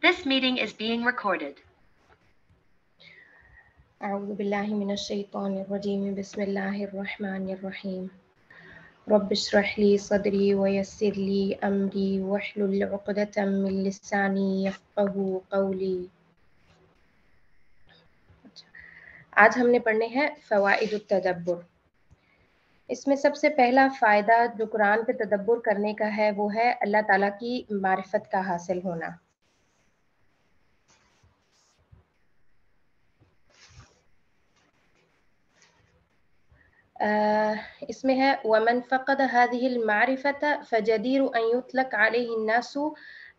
This meeting is being recorded. أعوذ بالله من الشيطان الرجيم بسم الله الرحمن الرحيم رب اشرح لي صدري ويسر لي أمري واحلل عقدة من لساني يفقه قولي आज हमने पढ़ने हैं फवाइद तदब्बर इसमें सबसे पहला फ़ायदा जो कुरान पे तदब्बर करने का है वो है अल्लाह ताला की मारिफत का हासिल होना इसमें है वमन फ़क़द فجدير أن يطلق عليه الناس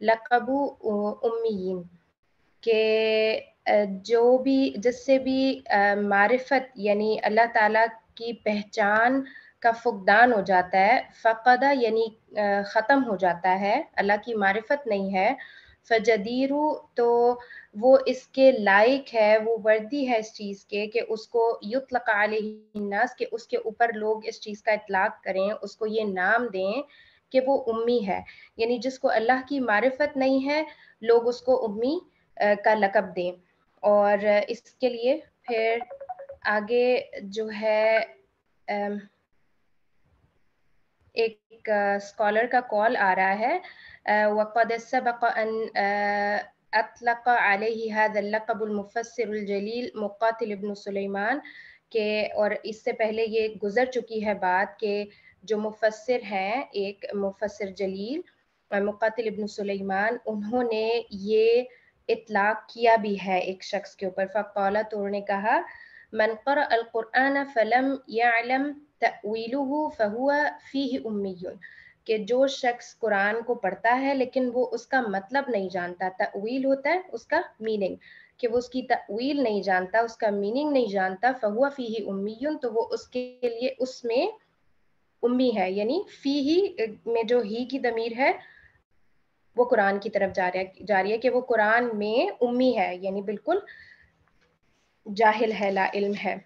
لقب أميين के जो भी जिससे भी मारिफत यानी अल्लाह ताला की पहचान का फुकदान हो जाता है फ़क़दा यानी ख़त्म हो जाता है अल्लाह की मारिफत नहीं है फ़जदीरु तो वो इसके लायक है वो वर्दी है इस चीज़ के कि उसको युतलकालस के उसके ऊपर लोग इस चीज़ का इतलाक करें उसको ये नाम दें कि वो उम्मी है यानी जिसको अल्लाह की मारफत नहीं है लोग उसको उम्मी का लकब दें और इसके लिए फिर आगे जो है एक स्कॉलर का कॉल आ रहा है वक्त सबक अतलक अलही हदबुलमफ़सर जलील मुक़ातिल इब्न सुलेमान के और इससे पहले ये गुज़र चुकी है बात के जो मुफसर हैं एक मुफसर जलील मुक़ातिल इब्न सुलेमान उन्होंने ये इतलाक़ किया भी है एक शख्स के ऊपर फ़कौला तो उन्होंने कहा मनकर अलकुरआन फ़लम यालम तवीलू फ़हुआ फ़ी उम्मीन कि जो शख्स कुरान को पढ़ता है लेकिन वो उसका मतलब नहीं जानता तवील होता है उसका मीनिंग कि वो उसकी तवील नहीं जानता उसका मीनिंग नहीं जानता फहुआ फ़ी ही उम्मीन तो वो उसके लिए उसमें उम्मी है यानी फ़ी ही में जो ही की दमीर है वो कुरान की तरफ जा रहा है जा रही है कि वो कुरान में उम्मी है यानी बिल्कुल जाहिल है ला इल्म है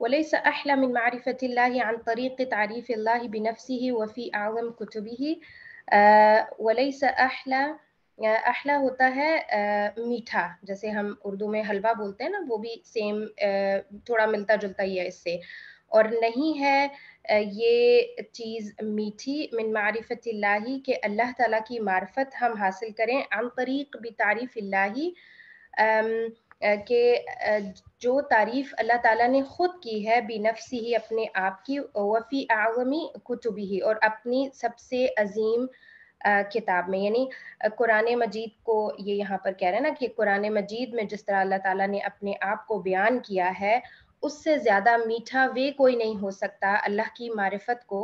وليس أحلى من معرفة الله عن طريق تعريف الله بنفسه وفي أعظم كتبه آه، وليس أحلى آه، أحلى هوتا آه، ہے ميتا جیسے ہم اردو میں حلوا بولتے ہیں نا وہ بھی سیم تھوڑا ملتا جلتا ہی ہے اس سے اور نہیں ہے یہ چیز میٹھی من معرفة الله کہ اللہ تعالیٰ کی معرفت ہم حاصل کریں عن طریق بتعریف اللہ कि जो तारीफ़ अल्लाह ताला ने ख़ुद की है बेनफसी ही अपने आप की वफ़ी आगमी कुतुबी ही और अपनी सबसे अजीम किताब में यानी कुरान मजीद को ये यहाँ पर कह रहे हैं ना कि कुरान मजीद में जिस तरह अल्लाह ताला ने अपने आप को बयान किया है उससे ज़्यादा मीठा वे कोई नहीं हो सकता अल्लाह की मारफत को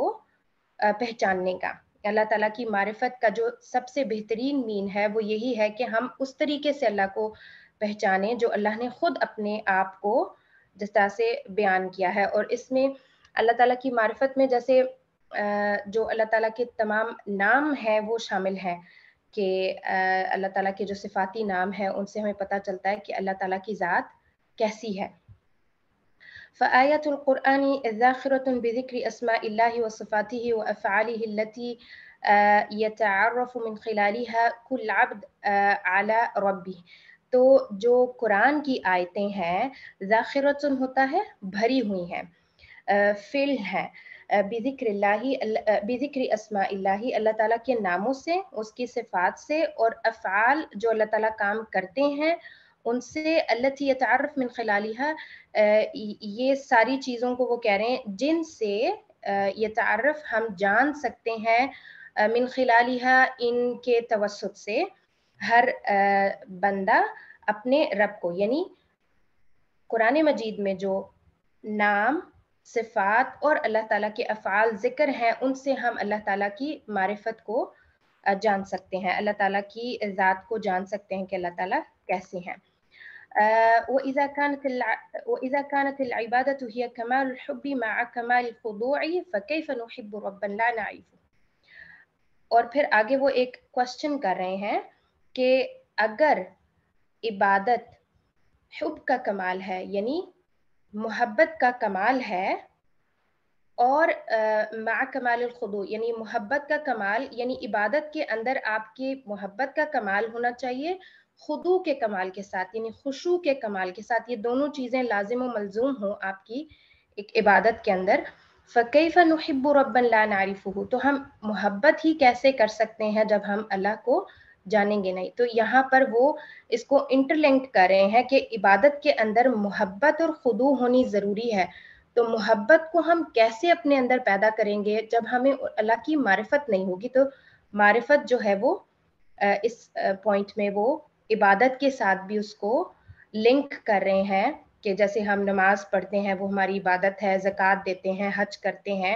पहचानने का अल्लाह ताला की मारिफत का जो सबसे बेहतरीन मीन है वो यही है कि हम उस तरीके से अल्लाह को पहचाने जो अल्लाह ने ख़ुद अपने आप को जिस तरह से बयान किया है और इसमें अल्लाह ताला की मार्फत में जैसे जो अल्लाह ताला के तमाम नाम हैं वो शामिल हैं कि अल्लाह ताला के जो सिफाती नाम हैं उनसे हमें पता चलता है कि अल्लाह ताला की ज़ात कैसी है فآيات القرآن ज़ाखिरत بذكر أسماء الله وصفاته وأفعاله التي يتعرف من خلالها كل عبد على ربه तो जो कुरान की आयतें हैं ज़ाखिरतन होता है भरी हुई हैं फिल हैं बिजिक्र बिजिक्र अल्लाह ताला के नामों से उसकी सिफात से और अफ़ाल जो अल्लाह ताला काम करते हैं उनसे अल्लाह तारफ़ मिन खिलालिहा ये सारी चीज़ों को वो कह रहे हैं जिनसे ये तारफ़ हम जान सकते हैं मिन खिलालिहा इनके तवसत से हर बंदा अपने रब को यानी कुरान मजीद में जो नाम सिफात और अल्लाह ताला के अफ़ाल ज़िक्र हैं उनसे हम अल्लाह ताला की मारिफत को जान सकते हैं अल्लाह ताला की ज़ात को जान सकते हैं कि अल्लाह ताला कैसे हैं और फिर आगे वो एक क्वेश्चन कर रहे हैं कि अगर इबादत हब का कमाल है यानी मोहब्बत का कमाल है और मा कमाल खुदू यानी मोहब्बत का कमाल यानी इबादत के अंदर आपकी मोहब्बत का कमाल होना चाहिए खुदू के कमाल के साथ यानी खुशु के कमाल के साथ ये दोनों चीज़ें लाजिम मलजूम हों आपकी एक इबादत के अंदर फ़कीफ़ा नहब ला नारिफ़ तो हम मोहब्बत ही कैसे कर सकते हैं जब हम अल्लाह को जानेंगे नहीं तो यहाँ पर वो इसको इंटरलिंक्ड कर रहे हैं कि इबादत के अंदर मोहब्बत और खुदू होनी ज़रूरी है तो मोहब्बत को हम कैसे अपने अंदर पैदा करेंगे जब हमें अल्लाह की मारफत नहीं होगी तो मारफत जो है वो इस पॉइंट में वो इबादत के साथ भी उसको लिंक कर रहे हैं कि जैसे हम नमाज पढ़ते हैं वो हमारी इबादत है जक़ात देते हैं हज करते हैं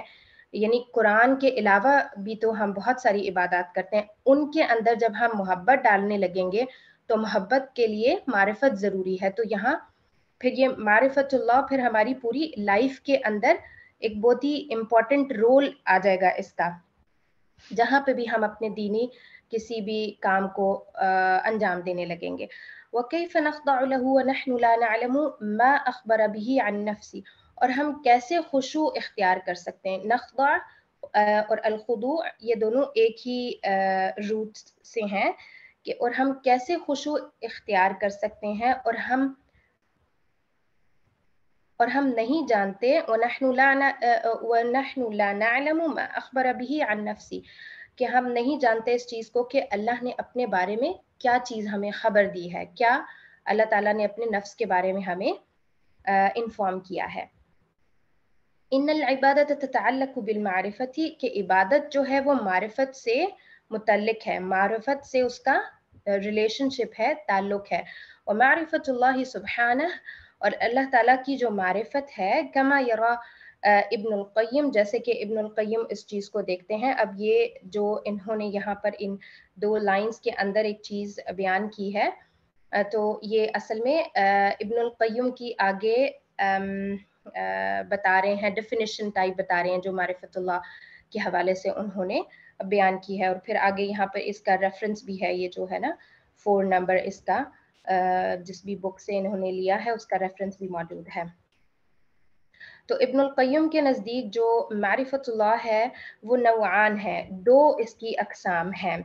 यानी कुरान के अलावा भी तो हम बहुत सारी इबादत करते हैं उनके अंदर जब हम मोहब्बत डालने लगेंगे तो मोहब्बत के लिए मारफत ज़रूरी है तो यहाँ फिर ये मारफतुल्ला फिर हमारी पूरी लाइफ के अंदर एक बहुत ही इम्पॉर्टेंट रोल आ जाएगा इसका जहाँ पे भी हम अपने दीनी किसी भी काम को आ, अंजाम देने लगेंगे वकीफ़ नखदा नहनुला मा अखबर भी अन नफसी और हम कैसे खुशू इख्तियार कर सकते हैं नखदा और अलखुदु ये दोनों एक ही रूट से हैं कि और हम कैसे खुशू इख्तियार कर सकते हैं और हम और हम नहीं जानते अखबर अभी अन नफसी कि हम नहीं जानते इस चीज़ को कि अल्लाह ने अपने बारे में क्या चीज़ हमें खबर दी है क्या अल्लाह ताला ने अपने नफ्स के बारे में हमें इन्फॉर्म किया है इन इबादत ततल्लक बिलमारफत कि इबादत जो है वो मारफत से मुतलक है मारफत से उसका रिलेशनशिप है ताल्लुक है और मारफत सुबहान और अल्लाह ताला की जो मारफत है कमा यरा इब्न जैसे कि इब्न इस चीज़ को देखते हैं अब ये जो इन्होंने यहाँ पर इन दो लाइंस के अंदर एक चीज़ बयान की है तो ये असल में इब्न क़य्यम की आगे बता रहे हैं डेफिनेशन टाइप बता रहे हैं जो मारिफतुल्ला के हवाले से उन्होंने बयान की है और फिर आगे यहाँ पर इसका रेफरेंस भी है ये जो है ना फोर नंबर इसका जिस भी बुक से इन्होंने लिया है उसका रेफरेंस भी मौजूद है तो इब्नुल्कयम के नज़दीक जो मारिफतुल्ला है वो नवान है दो इसकी अकसाम है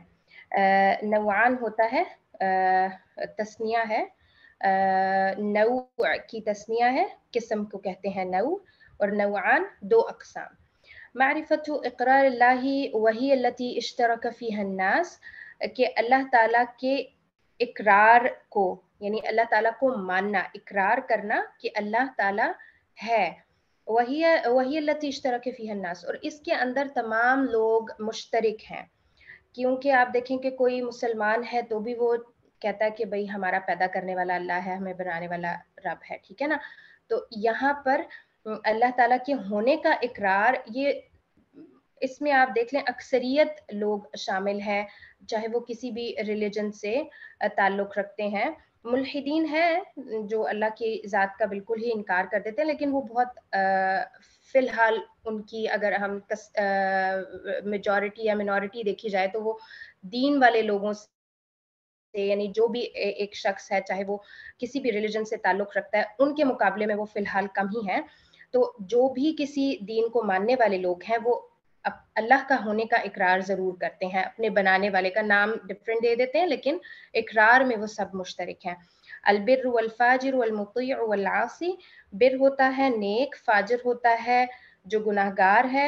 नवान होता है तस्निया है नऊ की तस्निया है किस्म को कहते हैं नौ और नौआन दो अकसाम मारफत इकरार वही लती इश्तरक हन्नास के अल्लाह ताला के इकरार को यानी अल्लाह ताला को मानना इकरार करना कि अल्लाह ताला है वही वही लती इश्तरक हन्नास और इसके अंदर तमाम लोग मुश्तरक हैं क्योंकि आप देखें कि कोई मुसलमान है तो भी वो कहता है कि भाई हमारा पैदा करने वाला अल्लाह है हमें बनाने वाला रब है ठीक है ना तो यहाँ पर अल्लाह ताला के होने का इकरार ये इसमें आप देख लें अक्सरियत लोग शामिल हैं चाहे वो किसी भी रिलीजन से ताल्लुक़ रखते हैं मुलहिदीन है जो अल्लाह की ज़ात का बिल्कुल ही इनकार कर देते हैं लेकिन वो बहुत फ़िलहाल उनकी अगर हम मेजॉरिटी या मिनॉरिटी देखी जाए तो वो दीन वाले लोगों से यानी जो भी ए, एक शख्स है चाहे वो किसी भी रिलीजन से ताल्लुक़ रखता है उनके मुकाबले में वो फ़िलहाल कम ही है तो जो भी किसी दीन को मानने वाले लोग हैं वो अल्लाह का होने का इकरार ज़रूर करते हैं अपने बनाने वाले का नाम डिफरेंट दे देते हैं लेकिन इकरार में वो सब मुश्तरक हैं अलबिर बिर होता है नेक फाजर होता है जो गुनाहगार है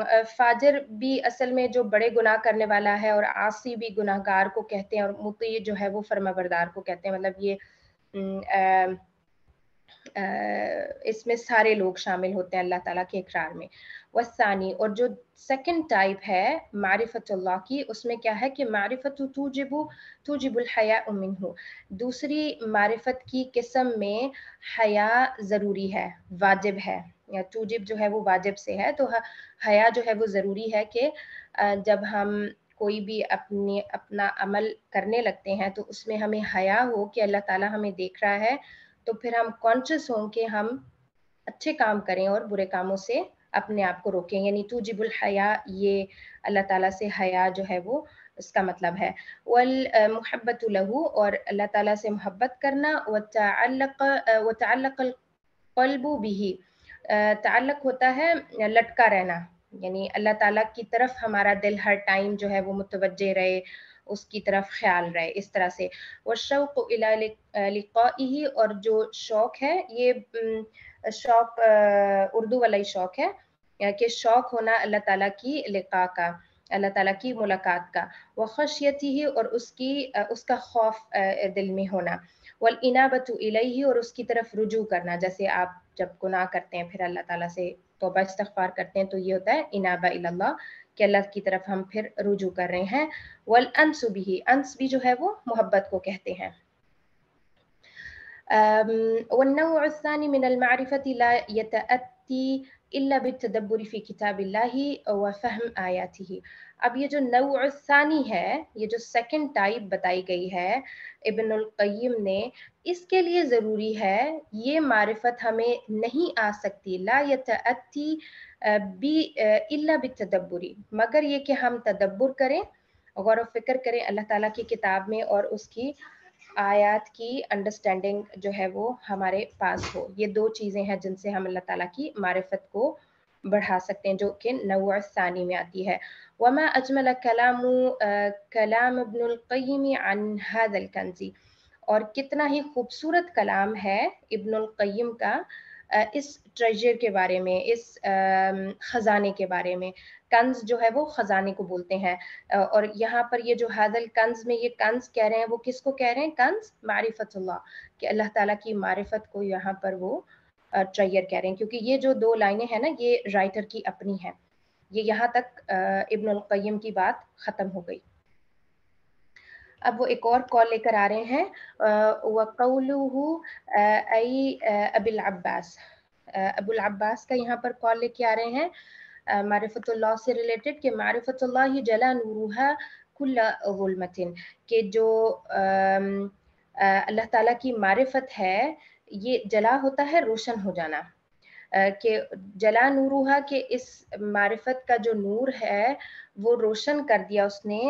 फाजर भी असल में जो बड़े गुनाह करने वाला है और आसी भी गुनाहगार को कहते हैं और मुती जो है वो फर्माबरदार को कहते हैं मतलब ये इसमें सारे लोग शामिल होते हैं अल्लाह ताला के इकरार में वसानी और जो सेकंड टाइप है मारिफतुल्लाह की उसमें क्या है कि मारिफत तुजिबु तुजिबुल हया उमिन हो दूसरी मारिफत की किस्म में हया ज़रूरी है वाजिब है या टू जिब जो है वो वाजिब से है तो हया जो है वो ज़रूरी है कि जब हम कोई भी अपने अपना अमल करने लगते हैं तो उसमें हमें हया हो कि अल्लाह ताला हमें देख रहा है तो फिर हम कॉन्शियस हों कि हम अच्छे काम करें और बुरे कामों से अपने आप को रोकें यानी तू जिबुल हया ये अल्लाह ताला से हया जो है वो इसका मतलब है वल मुहब्बत लहू और अल्लाह ताला से मोहब्बत करना वल्लक तल्लक़ भी ताल्लक होता है लटका रहना यानी अल्लाह ताला की तरफ हमारा दिल हर टाइम जो है वो मुतवजे रहे उसकी तरफ ख्याल रहे इस तरह से वह शौक ही और जो शौक है ये शौक उर्दू वाला ही शौक है कि शौक होना अल्लाह ताला की लिका का अल्लाह ताला की मुलाकात का व खशियत ही और उसकी उसका खौफ दिल में होना वल इनाबत ही और उसकी तरफ रुजू करना जैसे आप जब गुनाह करते हैं फिर अल्लाह ताला से तोबा इस्तफार करते हैं तो ये होता है इनाबा इल्ला कि अल्लाह की तरफ हम फिर रुजू कर रहे हैं वल अंस भी अंस भी जो है वो मोहब्बत को कहते हैं वन्नवानी मिनल मारिफत ला यतअती इल्ला बितदब्बुर फ़ी किताब व फ़हम आयाति अब ये जो नव ثانی है ये जो सेकंड टाइप बताई गई है इब्नुल क़य्यम ने इसके लिए ज़रूरी है ये मारिफत हमें नहीं आ सकती ला यती बी इल्ला बि बितदब्बुरी मगर ये कि हम तदब्बर करें गौर व फिक्र करें अल्लाह ताला की किताब में और उसकी आयात की अंडरस्टैंडिंग जो है वो हमारे पास हो ये दो चीज़ें हैं जिनसे हम अल्लाह ताला की मारफत को बढ़ा सकते हैं जो कि नवानी में आती है वमा अजमल कलाम कलाम इब्नकैम अनहदल कंजी और कितना ही खूबसूरत कलाम है इब्नकैम का इस ट्रेजर के बारे में इस ख़जाने के बारे में कंज जो है वो खजाने को बोलते हैं और यहाँ पर ये जो हैदल कंज में ये कंज कह रहे हैं वो किसको कह रहे हैं कंज मारिफतुल्ला कि अल्लाह ताला की मारिफत को यहाँ पर वो ट्रैयर कह रहे हैं क्योंकि ये जो दो लाइनें हैं ना ये राइटर की अपनी हैं ये यहाँ तक इब्नकैम की बात ख़त्म हो गई अब वो एक और कॉल लेकर आ रहे हैं वकौलू अबिल अब्बास अबुल अब्बास का यहाँ पर कॉल लेके आ रहे हैं मारफतल्ला से रिलेटेड कि मारफतल्ला ही जला नूरूहा कुल्ला गुलमतिन के जो अल्लाह ताला की मारफत है ये जला होता है रोशन हो जाना के जला नूरूहा के इस मारफत का जो नूर है वो रोशन कर दिया उसने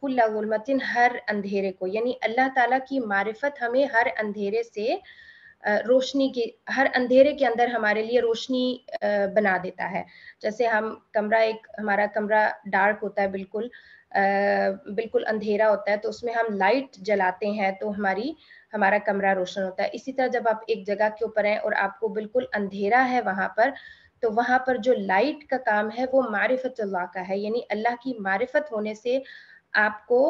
कुल्ला गुलमतिन हर अंधेरे को यानी अल्लाह ताला की मारफत हमें हर अंधेरे से रोशनी की हर अंधेरे के अंदर हमारे लिए रोशनी बना देता है जैसे हम कमरा एक हमारा कमरा डार्क होता है बिल्कुल बिल्कुल अंधेरा होता है तो उसमें हम लाइट जलाते हैं तो हमारी हमारा कमरा रोशन होता है इसी तरह जब आप एक जगह के ऊपर हैं और आपको बिल्कुल अंधेरा है वहां पर तो वहां पर जो लाइट का काम है वो मारिफतल्ला का है यानी अल्लाह की मारिफत होने से आपको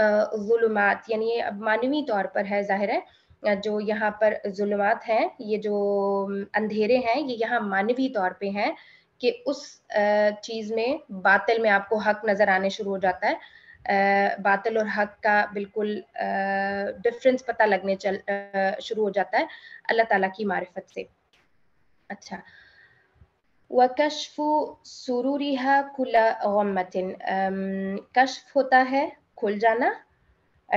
अः यानी अब मानवी तौर पर है जाहिर है जो यहाँ पर जुलवात हैं ये जो अंधेरे हैं ये यहाँ मानवीय तौर पे हैं कि उस चीज़ में बातल में आपको हक नज़र आने शुरू हो जाता है बातल और हक का बिल्कुल डिफरेंस पता लगने चल शुरू हो जाता है अल्लाह ताला की मार्फत से अच्छा वकशफ़ सुरूरिहा कुला गमतिन कशफ होता है खुल जाना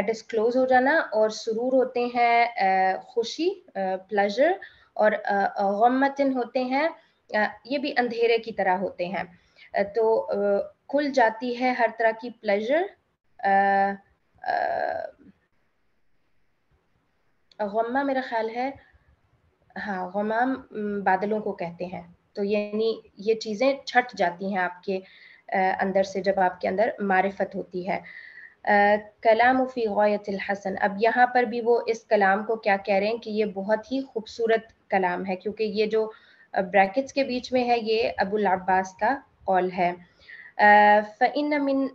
डिस्क्लोज हो जाना और सुरूर होते हैं खुशी प्लेजर और गमतिन होते हैं ये भी अंधेरे की तरह होते हैं तो खुल जाती है हर तरह की प्लेजर गम्मा मेरा ख्याल है हाँ गमाम बादलों को कहते हैं तो यानी ये चीज़ें छट जाती हैं आपके अंदर से जब आपके अंदर मारिफत होती है कलाम फ़ी गायत हसन अब यहाँ पर भी वो इस कलाम को क्या कह रहे हैं कि ये बहुत ही खूबसूरत कलाम है क्योंकि ये जो ब्रैकेट्स के बीच में है ये अबुल अब्बास का कौल है फ़िन मिन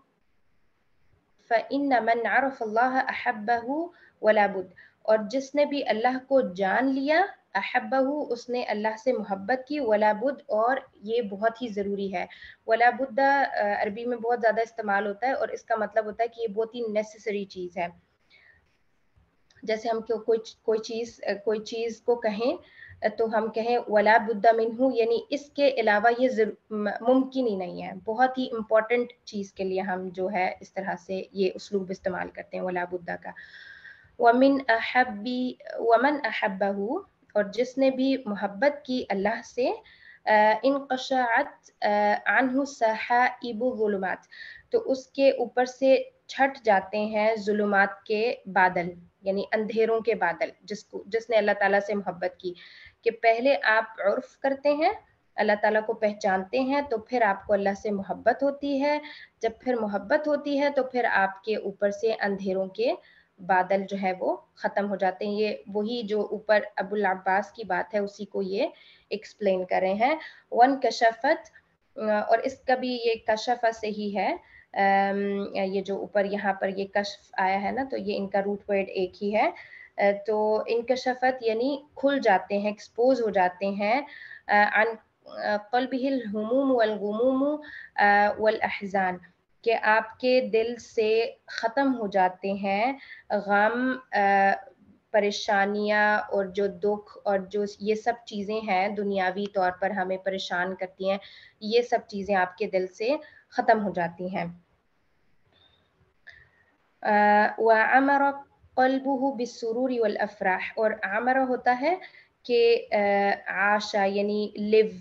फ़िन वलाबुद और जिसने भी अल्लाह को जान लिया अहबहू उसने अल्लाह से मोहब्बत की वलाबुद और ये बहुत ही ज़रूरी है वलाबुद अरबी में बहुत ज़्यादा इस्तेमाल होता है और इसका मतलब होता है कि ये बहुत ही नेसेसरी चीज़ है जैसे हम क्यों कोई कोई चीज़ कोई चीज़ को कहें तो हम कहें वला बुद्धा मिनहू यानी इसके अलावा ये मुमकिन ही नहीं है बहुत ही इम्पोर्टेंट चीज़ के लिए हम जो है इस तरह से ये उसलूब इस्तेमाल करते हैं वला बुद्धा का वमिन अहबी वमन अहबहू और जिसने भी मोहब्बत की अल्लाह से इन कशात अनहु सहाइबुलमात तो उसके ऊपर से छट जाते हैं जुलुमात के बादल यानी अंधेरों के बादल जिसको जिसने अल्लाह ताला से मोहब्बत की कि पहले आप उर्फ करते हैं अल्लाह ताला को पहचानते हैं तो फिर आपको अल्लाह से मोहब्बत होती है जब फिर मोहब्बत होती है तो फिर आपके ऊपर से अंधेरों के बादल जो है वो ख़त्म हो जाते हैं ये वही जो ऊपर अबुल अब्बास की बात है उसी को ये एक्सप्लेन कर रहे हैं वन कशफत और इसका भी ये कशफा से ही है ये जो ऊपर यहाँ पर ये कशफ आया है ना तो ये इनका रूट वर्ड एक ही है तो इनकशफत यानी खुल जाते हैं एक्सपोज हो जाते हैं अन कल्बिल हमूम वलगमूम वल अहजान कि आपके दिल से ख़त्म हो जाते हैं गम परेशानियाँ और जो दुख और जो ये सब चीज़ें हैं दुनियावी तौर पर हमें परेशान करती हैं ये सब चीज़ें आपके दिल से ख़त्म हो जाती हैं व आमर कल्बू बिसरूरी वलअफ़राह और आमर होता है कि आशा यानी लिव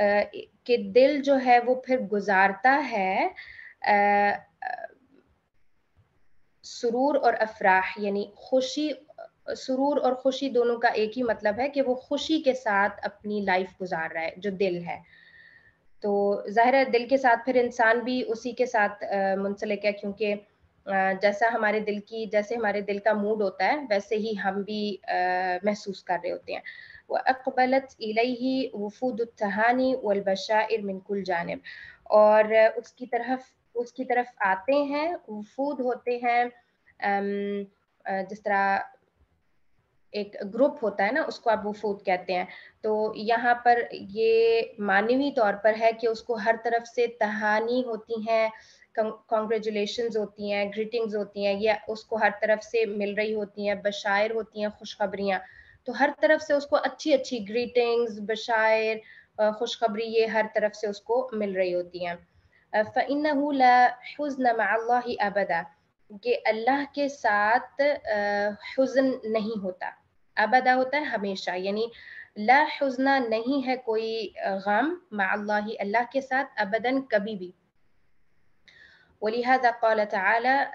के दिल जो है वो फिर गुजारता है सुरूर और अफराह यानी खुशी सुरूर और खुशी दोनों का एक ही मतलब है कि वो खुशी के साथ अपनी लाइफ गुजार रहा है जो दिल है तो ज़ाहिर है दिल के साथ फिर इंसान भी उसी के साथ मुंसलिक है क्योंकि जैसा हमारे दिल की जैसे हमारे दिल का मूड होता है वैसे ही हम भी महसूस कर रहे होते हैं वह अकबलत ही वफूद तहानी मिनकुल जानब और उसकी तरफ उसकी तरफ आते हैं फूड होते हैं जिस तरह एक ग्रुप होता है ना उसको आप वो फूड कहते हैं तो यहाँ पर ये मानवीय तौर पर है कि उसको हर तरफ से तहानी होती हैं कॉन्ग्रेचुलेशन होती हैं ग्रीटिंग्स होती हैं या उसको हर तरफ से मिल रही होती हैं बशायर होती हैं खुशखबरियाँ तो हर तरफ से उसको अच्छी अच्छी ग्रीटिंग्स बशायर खुशखबरी ये हर तरफ से उसको मिल रही होती हैं फ़िनहू ला हज़न मल्ल अबदा कि अल्लाह के साथ हज़न नहीं होता अबदा होता है हमेशा यानी ला हज़ना नहीं है कोई गम मल्ल अल्लाह के साथ अबदन कभी भी ولهذا قال تعالى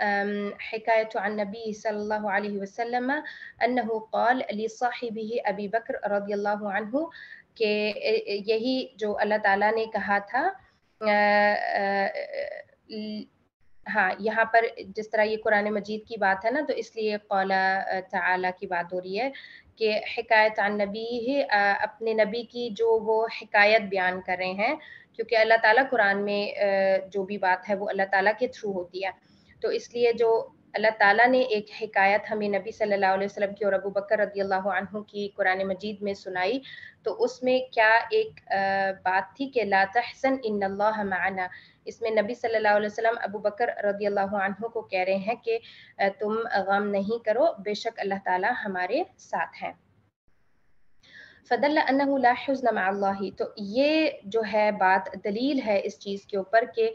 حكاية عن النبي صلى الله عليه وسلم أنه قال لصاحبه أبي بكر رضي الله عنه कि यही जो अल्लाह ताला ने कहा था हाँ यहाँ पर जिस तरह ये कुरान मजीद की बात है ना तो इसलिए कौला तला की बात हो रही है कि हकायत नबी ही अपने नबी की जो वो हकायत बयान कर रहे हैं क्योंकि अल्लाह ताला कुरान में जो भी बात है वो अल्लाह ताला के थ्रू होती है तो इसलिए जो अल्लाह ताला ने एक हकायत हमें नबी सल्लल्लाहु अलैहि वसल्लम की और अबू बकर रदील्ला की कुरान मजीद में सुनाई तो उसमें क्या एक बात थी कि ला तहसन इन माना इसमें नबी सल्लल्लाहु अलैहि वसल्लम अबू बकर रदी अल्लाह को कह रहे हैं कि तुम गम नहीं करो बेशक अल्लाह ताला हमारे साथ हैं फ़दल अनहु ला तो ये जो है बात दलील है इस चीज़ के ऊपर कि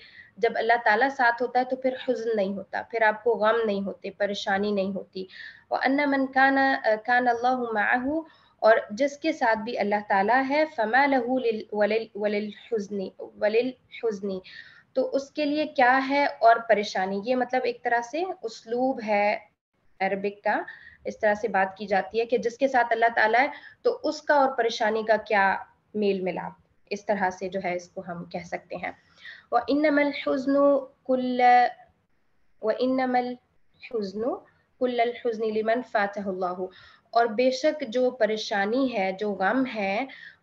जब अल्लाह ताला साथ होता है तो फिर हजन नहीं होता फिर आपको गम नहीं होते परेशानी नहीं होती व अन्ना मन काना कान अल्लाह माह और जिसके साथ भी अल्लाह ताला है फ़मा लहू वलिल वलिल हुज़नी तो उसके लिए क्या है और परेशानी ये मतलब एक तरह से उसलूब है अरबिक का इस तरह से बात की जाती है कि जिसके साथ अल्लाह ताला है तो उसका और परेशानी का क्या मेल मिलाप इस तरह से जो है इसको हम कह सकते हैं व इनमल हजन कुल्ल व इनमल हजन कुल्ल लिमन फ़ातह और बेशक जो परेशानी है जो गम है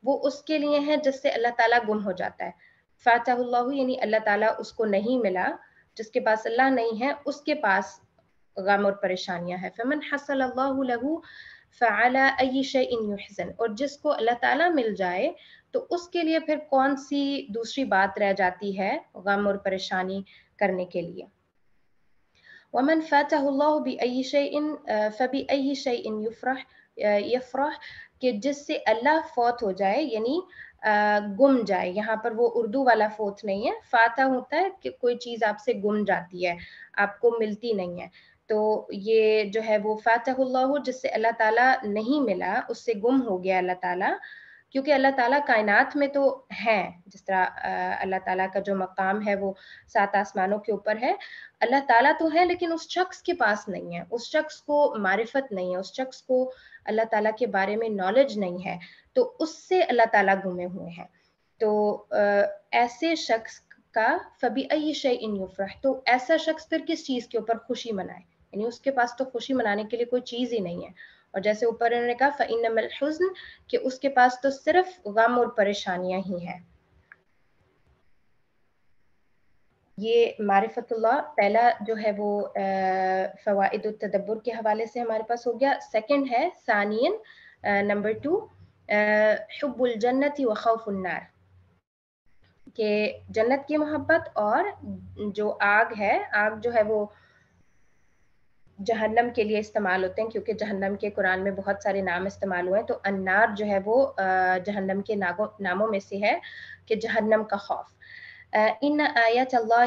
वो उसके लिए है जिससे अल्लाह ताला गुम हो जाता है फ़ातह यानी अल्लाह ताला उसको नहीं मिला जिसके पास अल्लाह नहीं है उसके पास गम और परेशानियां है फमन हसल लहू फ़ाला अयश इन युहसन और जिसको अल्लाह ताला मिल जाए तो उसके लिए फिर कौन सी दूसरी बात रह जाती है गम और परेशानी करने के लिए वमन फ़तह बीश इन फ़बी अयश इन युफ्रह यफ्रह कि जिससे अल्लाह फौत हो जाए यानी गुम जाए यहाँ पर वो उर्दू वाला फोत नहीं है फाता होता है कि कोई चीज़ आपसे गुम जाती है आपको मिलती नहीं है तो ये जो है वो फातह जिससे अल्लाह ताला नहीं मिला उससे गुम हो गया अल्लाह ताला क्योंकि अल्लाह ताला कायनात में तो हैं जिस तरह अल्लाह ताला का जो मकाम है वो सात आसमानों के ऊपर है अल्लाह ताला तो है लेकिन उस शख्स के पास नहीं है उस शख्स को मारिफत नहीं है उस शख्स को अल्लाह ताला के बारे में नॉलेज नहीं है तो उससे अल्लाह ताला घूमे हुए हैं तो ऐसे शख्स का फबी अई शे इन तो ऐसा शख्स फिर किस चीज़ के ऊपर खुशी मनाए यानी उसके पास तो खुशी मनाने के लिए कोई चीज़ ही नहीं है और जैसे ऊपर उन्होंने कहा फिन हुस्न कि उसके पास तो सिर्फ गम और परेशानियां ही हैं ये मारिफतुल्ला पहला जो है वो फ़वाद तदब्बर के हवाले से हमारे पास हो गया सेकंड है सानियन नंबर टू हब्बुल जन्नत व खौफुलनार के जन्नत की मोहब्बत और जो आग है आग जो है वो जहन्नम के लिए इस्तेमाल होते हैं क्योंकि जहन्नम के कुरान में बहुत सारे नाम इस्तेमाल हुए हैं तो अन्नार जो है वो जहन्नम के नागो नामों में से है कि जहन्नम का खौफ इन आयत अल्लाह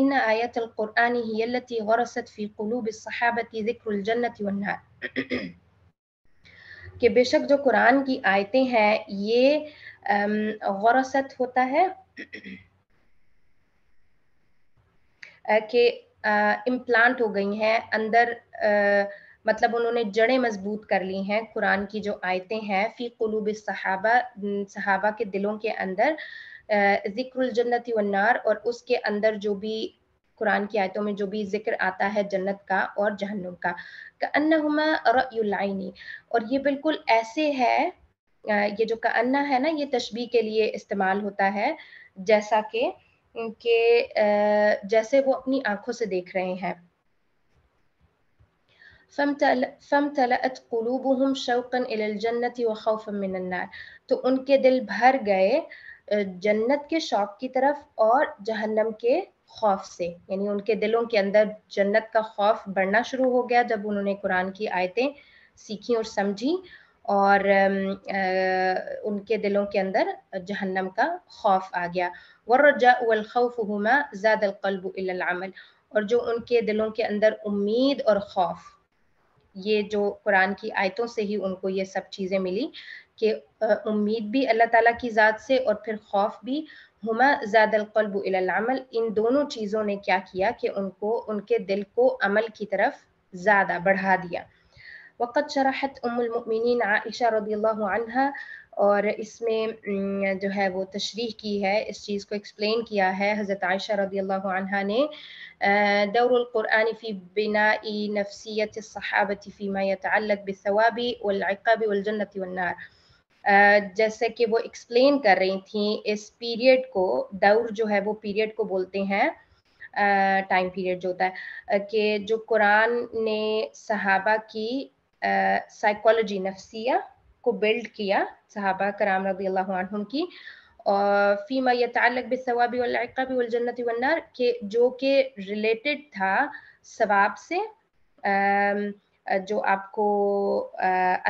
इन आयत अल कुरान ही अल्लती गरसत फ़ी क़ुलूब सहाबती ज़िक्र जन्नत वन्नार कि बेशक जो कुरान की आयतें हैं ये गरसत होता है कि इम्प्लांट हो गई हैं अंदर आ, मतलब उन्होंने जड़ें मजबूत कर ली हैं कुरान की जो आयतें हैं फ़ी कुलूब सहाबा सहाबा के दिलों के अंदर ज़िक्रजन्नति वनार और उसके अंदर जो भी कुरान की आयतों में जो भी जिक्र आता है जन्नत का और जहन्नुम का कन्नमा रईनी और ये बिल्कुल ऐसे है ये जो कन्ना है ना ये तशबी के लिए इस्तेमाल होता है जैसा कि कि जैसे वो अपनी आंखों से देख रहे हैं तो उनके दिल भर गए जन्नत के शौक की तरफ और जहन्नम के खौफ से यानी उनके दिलों के अंदर जन्नत का खौफ बढ़ना शुरू हो गया जब उन्होंने कुरान की आयतें सीखी और समझी और उनके दिलों के अंदर जहन्नम का खौफ आ गया वर्रजा वलखौफ़ुमा ज़ादलब अमल और जो उनके दिलों के अंदर उम्मीद और खौफ ये जो कुरान की आयतों से ही उनको ये सब चीज़ें मिली कि उम्मीद भी अल्लाह ताला की ज़ात से और फिर खौफ भी हुमा ज़ादलब अमल इन दोनों चीज़ों ने क्या किया कि उनको उनके दिल को अमल की तरफ ज़्यादा बढ़ा दिया वक़्त शराहत उमुलमिन आयशा रदी और इसमें जो है वो तशरीह की है इस चीज़ को एक्सप्लेन किया है हज़रत आयशा रदी ने दौरानफ़ी बिनाई नफसियत सहाबती फ़ीमा यतल्लक जैसे कि वो एक्सप्लेन कर रही थी इस पीरियड को दौर जो है वो पीरियड को बोलते हैं टाइम पीरियड जो होता है कि जो कुरान ने सहाबा की साइकोलॉजी नफसिया को बिल्ड किया सहाबा कराम रबी की और फ़ीमा यतालक बेसवाबी वालकबी वलजन्नत वन्नार के जो के रिलेटेड था सवाब से जो आपको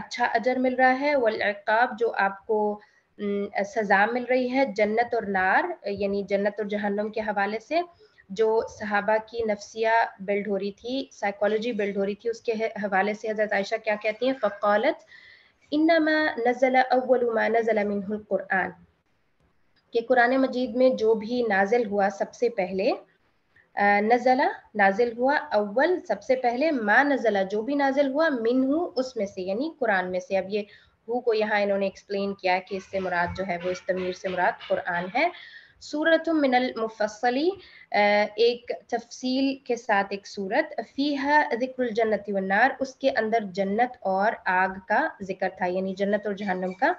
अच्छा अजर मिल रहा है वालक़ाब जो आपको सज़ा मिल रही है जन्नत और नार यानी जन्नत और जहन्नम के हवाले से जो सहाबा की नफसिया बिल्ड हो रही थी साइकोलॉजी बिल्ड हो रही थी उसके हवाले से हज़रत आयशा क्या कहती हैं फ़कौलत इनमा अवलुमा नजला मिनहुल कुरान के कुरान मजीद में जो भी नाजिल हुआ सबसे पहले नज़ला नाजिल हुआ अव्वल सबसे पहले माँ नज़ला जो भी नाजिल हुआ मिनहू उसमें से यानी कुरान में से अब ये हु को यहाँ इन्होंने एक्सप्लेन किया कि इससे मुराद जो है वो इस तमीर से मुराद कुरान है सूरत मिनल मुफसली एक तफसील के साथ एक सूरत फ़ीहा जन्नत वनार उसके अंदर जन्नत और आग का जिक्र था यानी जन्नत और जहन्नम का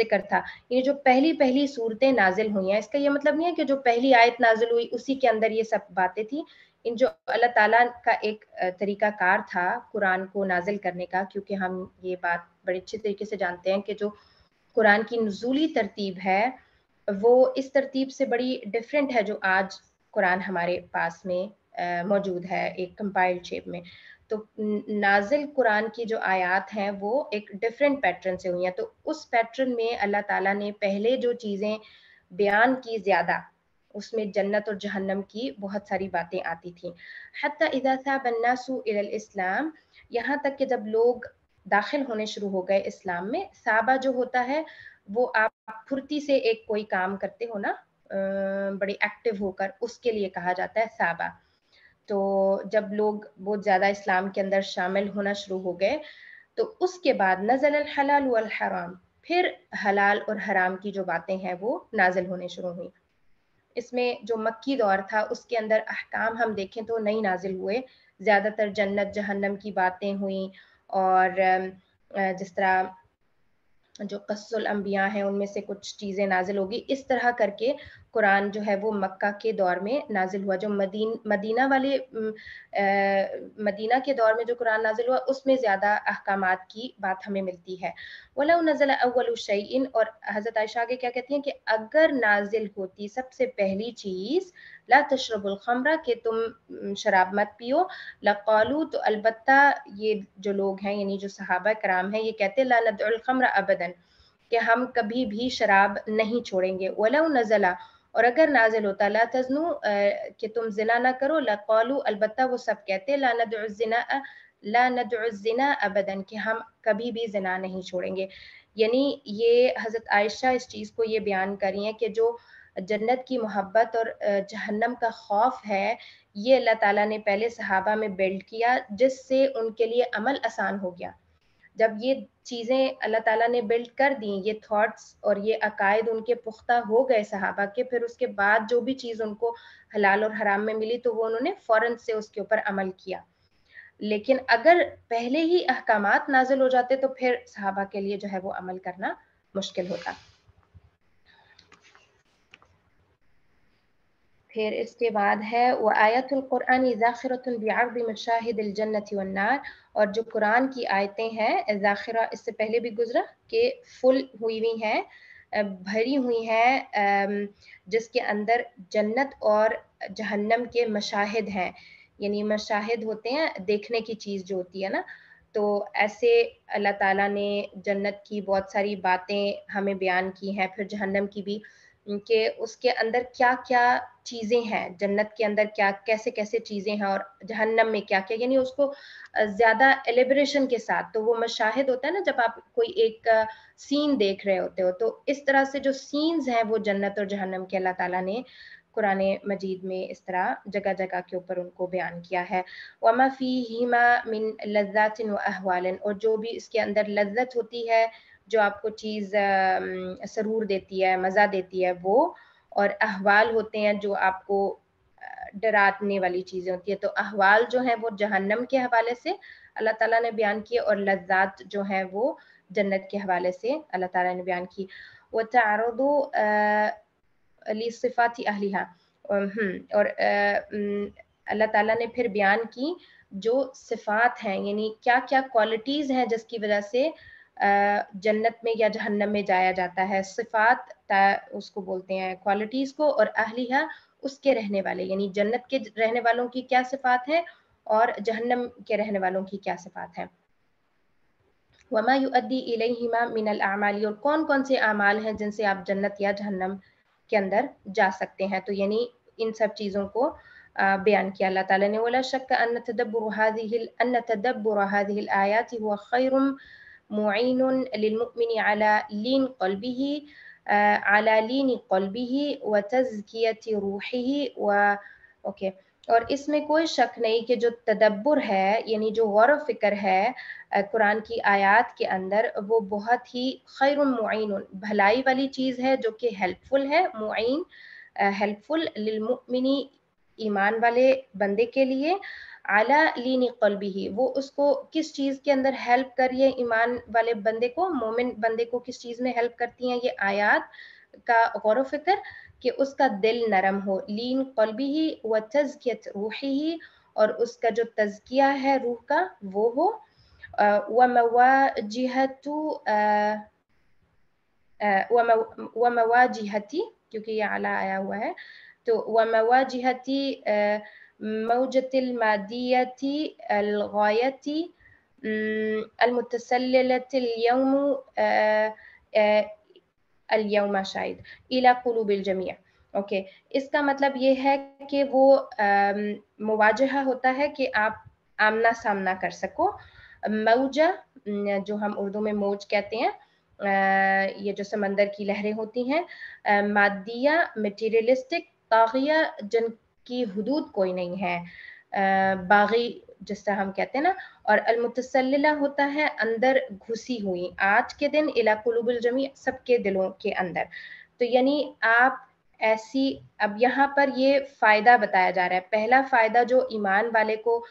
जिक्र था ये जो पहली पहली सूरतें नाजिल हुई हैं इसका ये मतलब नहीं है कि जो पहली आयत नाजिल हुई उसी के अंदर ये सब बातें थी इन जो अल्लाह ताला का एक तरीका कार था कुरान को नाजिल करने का क्योंकि हम ये बात बड़े अच्छे तरीके से जानते हैं कि जो कुरान की नजूली तरतीब है वो इस तरतीब से बड़ी डिफरेंट है जो आज कुरान हमारे पास में मौजूद है एक कंपाइल्ड शेप में तो नाजिल कुरान की जो आयात हैं वो एक डिफरेंट पैटर्न से हुई हैं तो उस पैटर्न में अल्लाह ताला ने पहले जो चीज़ें बयान की ज़्यादा उसमें जन्नत और जहन्नम की बहुत सारी बातें आती थी हती इदा साबन्नासू इस्लाम यहाँ तक कि जब लोग दाखिल होने शुरू हो गए इस्लाम में साबा जो होता है वो आप फुर्ती से एक कोई काम करते हो ना बड़े एक्टिव होकर उसके लिए कहा जाता है साबा तो जब लोग बहुत ज़्यादा इस्लाम के अंदर शामिल होना शुरू हो गए तो उसके बाद नजल हलाल वल हराम फिर हलाल और हराम की जो बातें हैं वो नाजिल होने शुरू हुई इसमें जो मक्की दौर था उसके अंदर अहकाम हम देखें तो नहीं नाजिल हुए ज़्यादातर जन्नत जहन्नम की बातें हुई और जिस तरह जो कस्सुल अम्बिया हैं उनमें से कुछ चीज़ें नाजिल होगी इस तरह करके कुरान जो है वो मक्का के दौर में नाजिल हुआ जो मदीन मदीना वाले आ, मदीना के दौर में जो कुरान नाजिल हुआ उसमें ज़्यादा अहकाम की बात हमें मिलती है वला नज़ल अवलशन और हज़रत आयशा के क्या कहती हैं कि अगर नाजिल होती सबसे पहली चीज़ ला खमरा के तुम शराब मत पियो लकालू तो अलबत् ये जो लोग हैं यानी जो सहाबा कराम है ये कहते ला अबदन कि हम कभी भी शराब नहीं छोड़ेंगे वला नज़ला और अगर नाजिल होता ला तजनू कि तुम जिना ना करो लकौलू अलबत्ता वो सब कहते ला नदना ला नदना अबदन कि हम कभी भी जना नहीं छोड़ेंगे यानी ये हज़रत आयशा इस चीज़ को ये बयान करी हैं कि जो जन्नत की मोहब्बत और जहन्नम का खौफ है ये अल्लाह ताला ने पहले सहाबा में बिल्ड किया जिससे उनके लिए अमल आसान हो गया जब ये चीज़ें अल्लाह ताला ने बिल्ड कर दी ये थॉट्स और ये अकायद उनके पुख्ता हो गए सहाबा के फिर उसके बाद जो भी चीज़ उनको हलाल और हराम में मिली तो वो उन्होंने फ़ौरन से उसके ऊपर अमल किया लेकिन अगर पहले ही अहकाम नाजिल हो जाते तो फिर सहाबा के लिए जो है वो अमल करना मुश्किल होता फिर इसके बाद है आयतुल आयतुल्कुरान ज़ाखिरतुन बिआर्द मशाहिद जन्नत वन्नार और जो कुरान की आयतें हैं ज़ाखिरा इससे पहले भी गुजरा कि फुल हुई हुई हैं भरी हुई हैं जिसके अंदर जन्नत और जहन्नम के मशाहिद हैं यानी मशाहिद होते हैं देखने की चीज़ जो होती है ना तो ऐसे अल्लाह ताला ने जन्नत की बहुत सारी बातें हमें बयान की हैं फिर जहन्नम की भी कि उसके अंदर क्या क्या चीज़ें हैं जन्नत के अंदर क्या कैसे कैसे चीज़ें हैं और जहन्नम में क्या क्या यानी उसको ज़्यादा एलिब्रेशन के साथ तो वो मशाहिद होता है ना जब आप कोई एक सीन देख रहे होते हो तो इस तरह से जो सीन्स हैं वो जन्नत और जहन्नम के अल्लाह ताला ने कुरान मजीद में इस तरह जगह जगह के ऊपर उनको बयान किया है वमा फ़ी हीमा मिन लज्जातिन व अहवालन और जो भी इसके अंदर लज्जत होती है जो आपको चीज़ सरूर देती है मज़ा देती है वो और अहवाल होते हैं जो आपको डराने वाली चीज़ें होती है तो अहवाल जो है वो जहन्नम के हवाले से अल्लाह ताला ने बयान किए और लज्जात जो है वो जन्नत के हवाले से अल्लाह ताला ने बयान की व तारद अली सिफ़ात अहलिहा और अल्लाह ताला ने फिर बयान की जो सिफ़ात हैं यानी क्या क्या क्वालिटीज़ हैं जिसकी वजह से जन्नत में या जहन्नम में जाया जाता है सिफात उसको बोलते हैं क्वालिटीज़ को और अहलिया उसके रहने वाले यानी जन्नत के रहने वालों की क्या सिफात है और जहन्नम के रहने वालों की क्या सिफात है वमा युद्दी इलेमा मिनल आमाली और कौन कौन से आमाल हैं जिनसे आप जन्नत या जहन्नम के अंदर जा सकते हैं तो यानी इन सब चीज़ों को बयान किया अल्लाह ताला ने बोला शक अन तदब्बर हादिहिल अन तदब्बर हादिहिल आयात हुआ खैरुम معين للمؤمن على لين قلبه آه، على لين قلبه وتزكية روحه و اوكي اور اس میں کوئی شک نہیں کہ جو تدبر ہے یعنی جو غور و فکر ہے قرآن کی آیات کے اندر وہ بہت ہی خیر معین بھلائی والی چیز ہے جو کہ ہیلپ فل ہے معین ہیلپ فل للمؤمنی ईमान वाले बंदे के लिए आला लीनी कल्बी ही वो उसको किस चीज़ के अंदर हेल्प कर ईमान वाले बंदे को मोमिन बंदे को किस चीज़ में हेल्प करती हैं ये आयात का गौर फिक्र कि उसका दिल नरम हो लीन कल्बी ही व तजकियत रूही ही और उसका जो तजकिया है रूह का वो हो व मवाजहतु व मवाजहती क्योंकि ये आला आया हुआ है ومواجهة موجة المادية الغاية المتسللة اليوم اليوم शायद इला कुलूब जमिया ओके इसका मतलब ये है कि वो मुवाजहा होता है कि आप आमना सामना कर सको मऊजा जो हम उर्दू में मौज कहते हैं आ, ये जो समंदर की लहरें होती हैं मादिया मटेरियलिस्टिक तागिया की हदूद कोई नहीं है बागी जिस हम कहते हैं ना और अलमुतसल्ला होता है अंदर घुसी हुई आज के दिन इलाकुलुबुल जमी सबके दिलों के अंदर तो यानी आप ऐसी अब यहाँ पर ये फ़ायदा बताया जा रहा है पहला फ़ायदा जो ईमान वाले को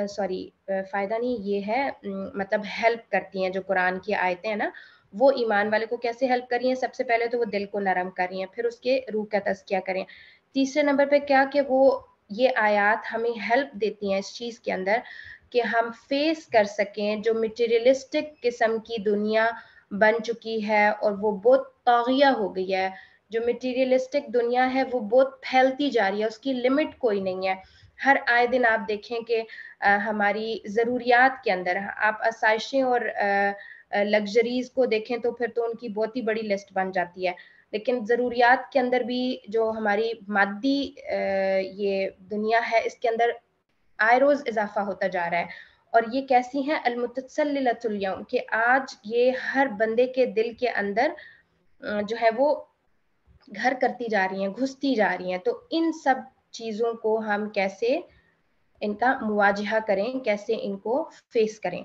सॉरी फ़ायदा नहीं ये है मतलब हेल्प करती हैं जो कुरान की आयतें हैं ना वो ईमान वाले को कैसे हेल्प करी हैं सबसे पहले तो वो दिल को नरम करी हैं फिर उसके रूह का तस्किया करें तीसरे नंबर पे क्या कि वो ये आयात हमें हेल्प देती हैं इस चीज़ के अंदर कि हम फेस कर सकें जो मटेरियलिस्टिक किस्म की दुनिया बन चुकी है और वो बहुत तागिया हो गई है जो मटेरियलिस्टिक दुनिया है वो बहुत फैलती जा रही है उसकी लिमिट कोई नहीं है हर आए दिन आप देखें कि हमारी ज़रूरियात के अंदर आप आसाइशें और लग्जरीज को देखें तो फिर तो उनकी बहुत ही बड़ी लिस्ट बन जाती है लेकिन ज़रूरियात के अंदर भी जो हमारी मादी ये दुनिया है इसके अंदर आए रोज़ इजाफा होता जा रहा है और ये कैसी हैं अलमुतसलतुलयम कि आज ये हर बंदे के दिल के अंदर जो है वो घर करती जा रही हैं घुसती जा रही हैं तो इन सब चीज़ों को हम कैसे इनका मुआजहा करें कैसे इनको फेस करें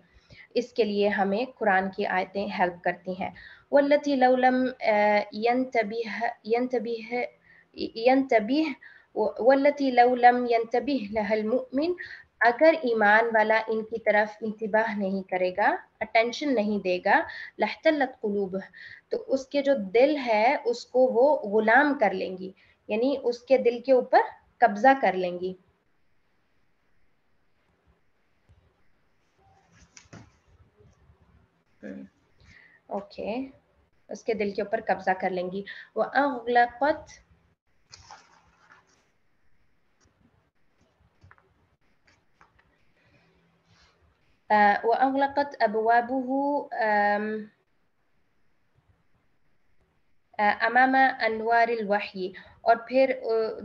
इसके लिए हमें कुरान की आयतें हेल्प करती हैं والتي لو لم ينتبه ينتبه ينتبه والتي لو لم ينتبه لها المؤمن अगर ईमान वाला इनकी तरफ इंतबाह नहीं करेगा अटेंशन नहीं देगा लहतलत कुलूब तो उसके जो दिल है उसको वो गुलाम कर लेंगी यानी उसके दिल के ऊपर कब्जा कर लेंगी ओके okay. उसके दिल के ऊपर कब्जा कर लेंगी वह अगलत وأغلقت अमाम अनवार और फिर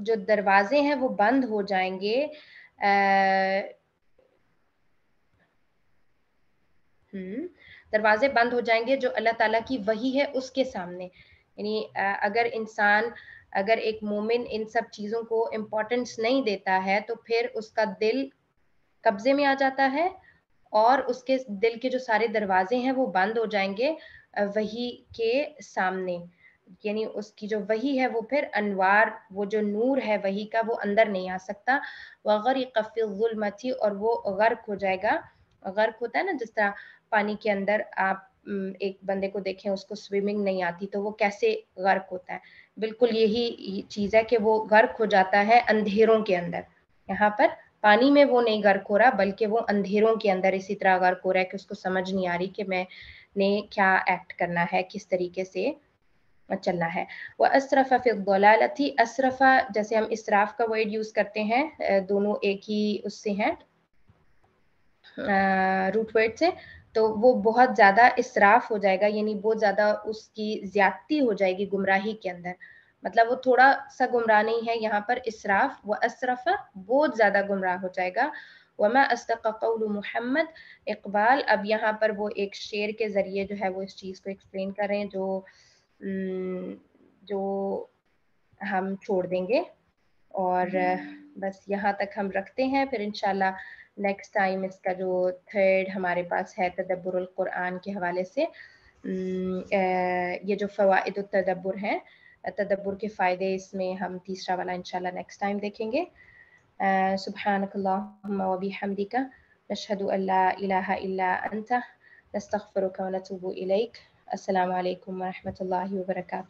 जो दरवाजे हैं वो बंद हो जाएंगे अः हम्म दरवाजे बंद हो जाएंगे जो अल्लाह ताला की वही है उसके सामने यानी अगर इंसान अगर एक मोमिन इन सब चीज़ों को इम्पोर्टेंस नहीं देता है तो फिर उसका दिल कब्जे में आ जाता है और उसके दिल के जो सारे दरवाजे हैं वो बंद हो जाएंगे वही के सामने यानी उसकी जो वही है वो फिर अनवार वो जो नूर है वही का वो अंदर नहीं आ सकता वगर कफ़ी और वो गर्क हो जाएगा गर्क होता है ना जिस तरह पानी के अंदर आप एक बंदे को देखें उसको स्विमिंग नहीं आती तो वो कैसे गर्क होता है बिल्कुल यही चीज़ है कि वो गर्क हो जाता है अंधेरों के अंदर यहाँ पर पानी में वो नहीं गर्क हो रहा बल्कि वो अंधेरों के अंदर इसी तरह गर्क हो रहा है कि उसको समझ नहीं आ रही कि मैंने क्या एक्ट करना है किस तरीके से चलना है वह असरफा फिर बोला थी असरफा जैसे हम इसराफ का वर्ड यूज़ करते हैं दोनों एक ही उससे हैं रूट वर्ड से तो वो बहुत ज़्यादा इसराफ हो जाएगा यानी बहुत ज़्यादा उसकी ज्यादती हो जाएगी गुमराही के अंदर मतलब वो थोड़ा सा गुमराह नहीं है यहाँ पर इसराफ व असरफा बहुत ज़्यादा गुमराह हो जाएगा वमा अस्तकल मोहम्मद इकबाल अब यहाँ पर वो एक शेर के ज़रिए जो है वो इस चीज़ को एक्सप्लेन कर रहे हैं जो जो हम छोड़ देंगे और हम्म। बस यहाँ तक हम रखते हैं फिर इनशाला नेक्स्ट टाइम इसका जो थर्ड हमारे पास है कुरान के हवाले से ये जो फ़वाद तदब्बर हैं तदब्बर के फ़ायदे इसमें हम तीसरा वाला इंशाल्लाह नेक्स्ट टाइम देखेंगे सुबहानकल्लाम वबी हमदिका नशहद अल्लाह इला अल्लाम वरहमल वर्का